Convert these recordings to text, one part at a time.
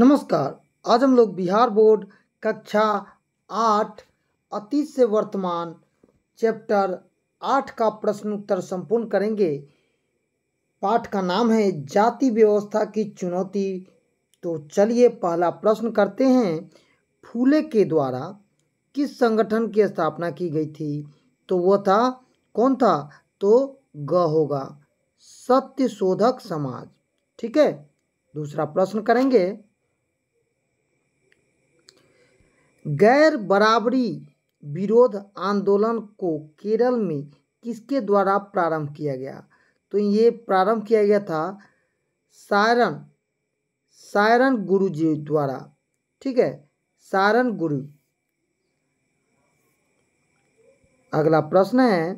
नमस्कार आज हम लोग बिहार बोर्ड कक्षा आठ अतीत से वर्तमान चैप्टर आठ का प्रश्न उत्तर संपूर्ण करेंगे पाठ का नाम है जाति व्यवस्था की चुनौती तो चलिए पहला प्रश्न करते हैं फूले के द्वारा किस संगठन की स्थापना की गई थी तो वह था कौन था तो ग होगा सत्य शोधक समाज ठीक है दूसरा प्रश्न करेंगे गैर बराबरी विरोध आंदोलन को केरल में किसके द्वारा प्रारंभ किया गया तो ये प्रारंभ किया गया था सायरन सायरन गुरु जी द्वारा ठीक है सायरन गुरु अगला प्रश्न है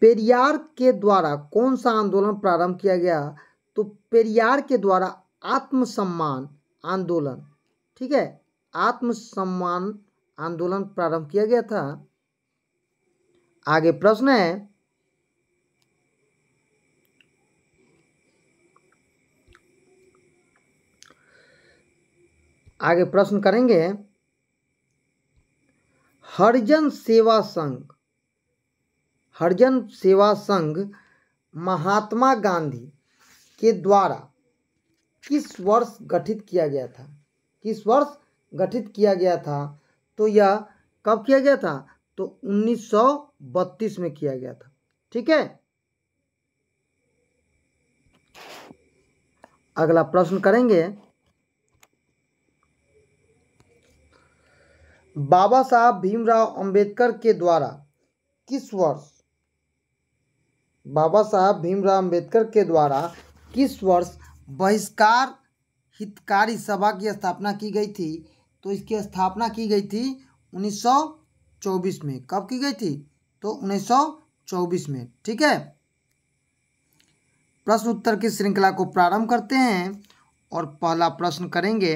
पेरियार के द्वारा कौन सा आंदोलन प्रारंभ किया गया तो पेरियार के द्वारा आत्मसम्मान आंदोलन ठीक है आत्मसम्मान आंदोलन प्रारंभ किया गया था आगे प्रश्न है आगे प्रश्न करेंगे हरिजन सेवा संघ हरिजन सेवा संघ महात्मा गांधी के द्वारा किस वर्ष गठित किया गया था किस वर्ष गठित किया गया था तो यह कब किया गया था तो 1932 में किया गया था ठीक है अगला प्रश्न करेंगे बाबा साहब भीमराव अंबेडकर के द्वारा किस वर्ष बाबा साहब भीमराव अंबेडकर के द्वारा किस वर्ष बहिष्कार हितकारी सभा की स्थापना की गई थी तो इसकी स्थापना की गई थी 1924 में कब की गई थी तो 1924 में ठीक है प्रश्न उत्तर की श्रृंखला को प्रारंभ करते हैं और पहला प्रश्न करेंगे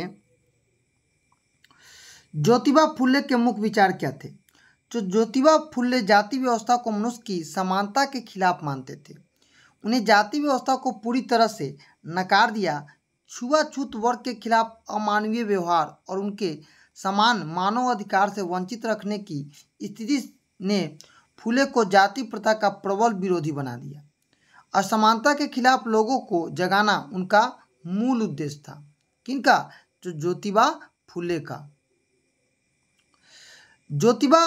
ज्योतिबा फुल्ले के मुख्य विचार क्या थे जो ज्योतिबा फुल्ले जाति व्यवस्था को मनुष्य की समानता के खिलाफ मानते थे उन्हें जाति व्यवस्था को पूरी तरह से नकार दिया छुआछूत वर्ग के खिलाफ अमानवीय व्यवहार और उनके समान मानव अधिकार से वंचित रखने की स्थिति ने फूले को जाति प्रथा का प्रबल विरोधी बना दिया असमानता के खिलाफ लोगों को जगाना उनका मूल उद्देश्य था किनका जो ज्योतिबा फूले का ज्योतिबा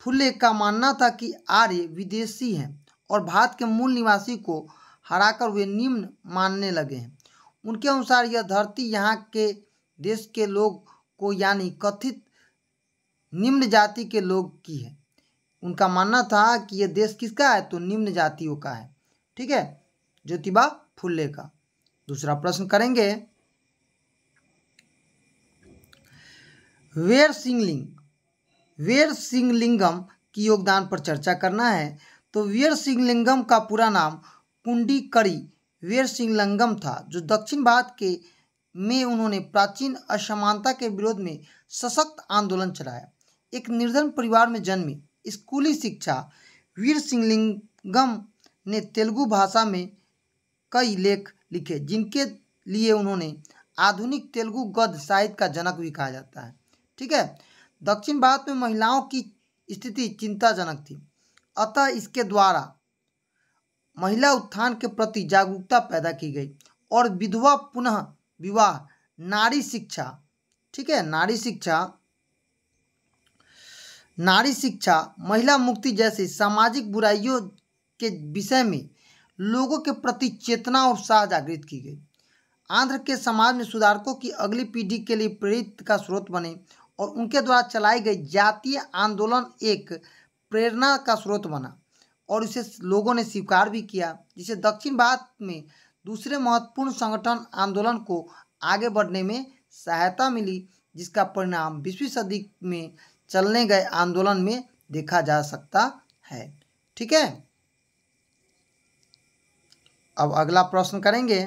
फूले का मानना था कि आर्य विदेशी हैं और भारत के मूल निवासी को हराकर वे निम्न मानने लगे हैं उनके अनुसार यह धरती यहाँ के देश के लोग को यानी कथित निम्न जाति के लोग की है उनका मानना था कि यह देश किसका है तो निम्न जातियों का है ठीक है ज्योतिबा फुल्ले का दूसरा प्रश्न करेंगे वेर सिंगलिंग वेर सिंगलिंगम की योगदान पर चर्चा करना है तो वीर सिंहलिंगम का पूरा नाम कुंडी करी वीर सिंहलिंगम था जो दक्षिण भारत के में उन्होंने प्राचीन असमानता के विरोध में सशक्त आंदोलन चलाया एक निर्धन परिवार में जन्मी स्कूली शिक्षा वीर सिंहलिंगम ने तेलुगु भाषा में कई लेख लिखे जिनके लिए उन्होंने आधुनिक तेलुगु गद्य साहित्य का जनक भी कहा जाता है ठीक है दक्षिण भारत में महिलाओं की स्थिति चिंताजनक थी अतः इसके द्वारा महिला उत्थान के प्रति जागरूकता पैदा की गई और विधवा पुनः विवाह नारी शिक्षा ठीक है नारी शिक्षा नारी शिक्षा महिला मुक्ति जैसी सामाजिक बुराइयों के विषय में लोगों के प्रति चेतना और उत्साह जागृत की गई आंध्र के समाज में सुधारकों की अगली पीढ़ी के लिए प्रेरित का स्रोत बने और उनके द्वारा चलाई गई जातीय आंदोलन एक प्रेरणा का स्रोत बना और इसे लोगों ने स्वीकार भी किया जिसे दक्षिण भारत में दूसरे महत्वपूर्ण संगठन आंदोलन को आगे बढ़ने में सहायता मिली जिसका परिणाम बीसवीं सदी में चलने गए आंदोलन में देखा जा सकता है ठीक है अब अगला प्रश्न करेंगे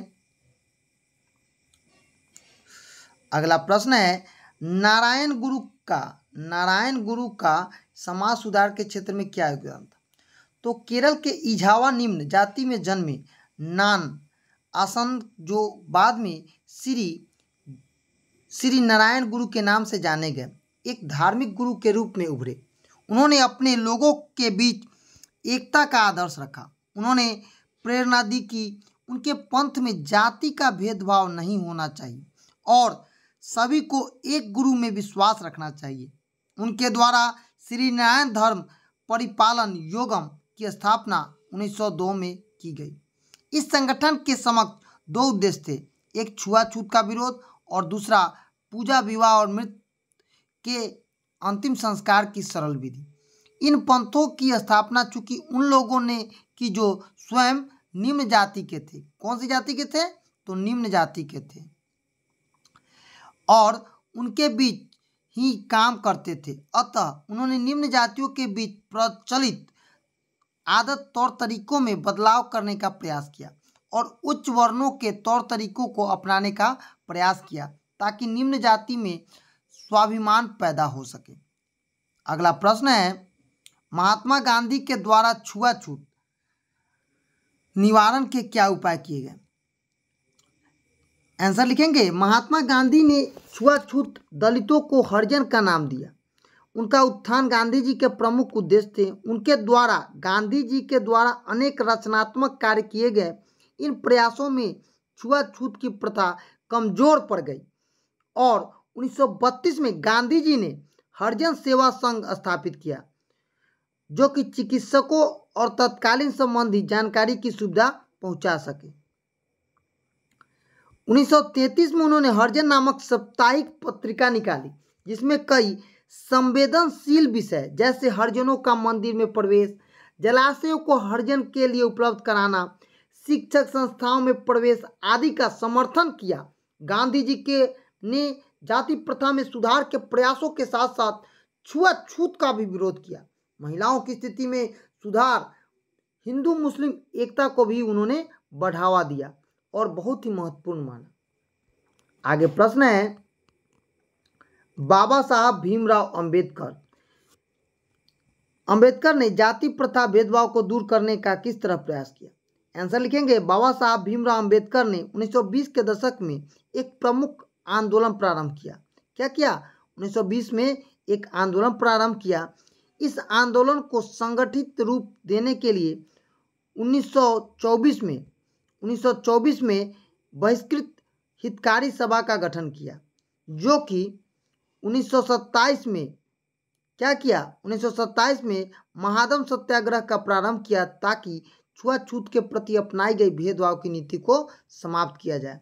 अगला प्रश्न है नारायण गुरु का नारायण गुरु का समाज सुधार के क्षेत्र में क्या योगदान था तो केरल के इझावा निम्न जाति में जन्मे नान आसन जो बाद में श्री श्री नारायण गुरु के नाम से जाने गए एक धार्मिक गुरु के रूप में उभरे उन्होंने अपने लोगों के बीच एकता का आदर्श रखा उन्होंने प्रेरणा दी कि उनके पंथ में जाति का भेदभाव नहीं होना चाहिए और सभी को एक गुरु में विश्वास रखना चाहिए उनके द्वारा श्री नारायण धर्म परिपालन योगम की स्थापना 1902 में की गई इस संगठन के समक्ष दो उद्देश्य थे एक छुआछूत का विरोध और दूसरा पूजा विवाह और मृत के अंतिम संस्कार की सरल विधि इन पंथों की स्थापना चूंकि उन लोगों ने की जो स्वयं निम्न जाति के थे कौन सी जाति के थे तो निम्न जाति के थे और उनके बीच ही काम करते थे अतः उन्होंने निम्न जातियों के बीच प्रचलित आदत तौर तरीकों में बदलाव करने का प्रयास किया और उच्च वर्णों के तौर तरीकों को अपनाने का प्रयास किया ताकि निम्न जाति में स्वाभिमान पैदा हो सके अगला प्रश्न है महात्मा गांधी के द्वारा छुआछूत निवारण के क्या उपाय किए गए आंसर लिखेंगे महात्मा गांधी ने छुआछूत दलितों को हरिजन का नाम दिया उनका उत्थान गांधी जी के प्रमुख उद्देश्य थे उनके द्वारा गांधी जी के द्वारा अनेक रचनात्मक कार्य किए गए इन प्रयासों में छुआछूत की प्रथा कमजोर पड़ गई और 1932 में गांधी जी ने हरिजन सेवा संघ स्थापित किया जो कि चिकित्सकों और तत्कालीन संबंधी जानकारी की सुविधा पहुंचा सके 1933 में उन्होंने हरजन नामक साप्ताहिक पत्रिका निकाली जिसमें कई संवेदनशील विषय जैसे हरजनों का मंदिर में प्रवेश जलाशयों को हरजन के लिए उपलब्ध कराना शिक्षक संस्थाओं में प्रवेश आदि का समर्थन किया गांधी जी के ने जाति प्रथा में सुधार के प्रयासों के साथ साथ छुआछूत का भी विरोध किया महिलाओं की स्थिति में सुधार हिंदू मुस्लिम एकता को भी उन्होंने बढ़ावा दिया और बहुत ही महत्वपूर्ण माना आगे प्रश्न है बाबा साहब भीमराव अंबेडकर अंबेडकर ने जाति प्रथा भेदभाव को दूर करने का किस तरह प्रयास किया आंसर लिखेंगे बाबा साहब भीमराव अंबेडकर ने 1920 के दशक में एक प्रमुख आंदोलन प्रारंभ किया क्या किया 1920 में एक आंदोलन प्रारंभ किया इस आंदोलन को संगठित रूप देने के लिए 1924 में 1924 में बहिष्कृत हितकारी सभा का गठन किया जो कि 1927 में क्या किया 1927 में महादम सत्याग्रह का प्रारंभ किया ताकि छुआछूत के प्रति अपनाई गई भेदभाव की नीति को समाप्त किया जाए